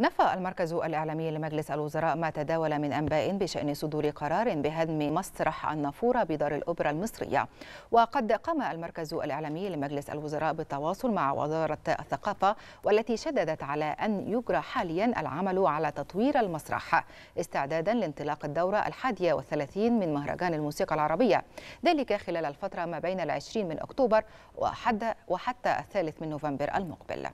نفى المركز الإعلامي لمجلس الوزراء ما تداول من أنباء بشأن صدور قرار بهدم مسرح النافورة بدار الأوبرا المصرية وقد قام المركز الإعلامي لمجلس الوزراء بالتواصل مع وزارة الثقافة والتي شددت على أن يجرى حاليا العمل على تطوير المسرح استعدادا لانطلاق الدورة الحادية والثلاثين من مهرجان الموسيقى العربية ذلك خلال الفترة ما بين العشرين من أكتوبر وحتى الثالث من نوفمبر المقبل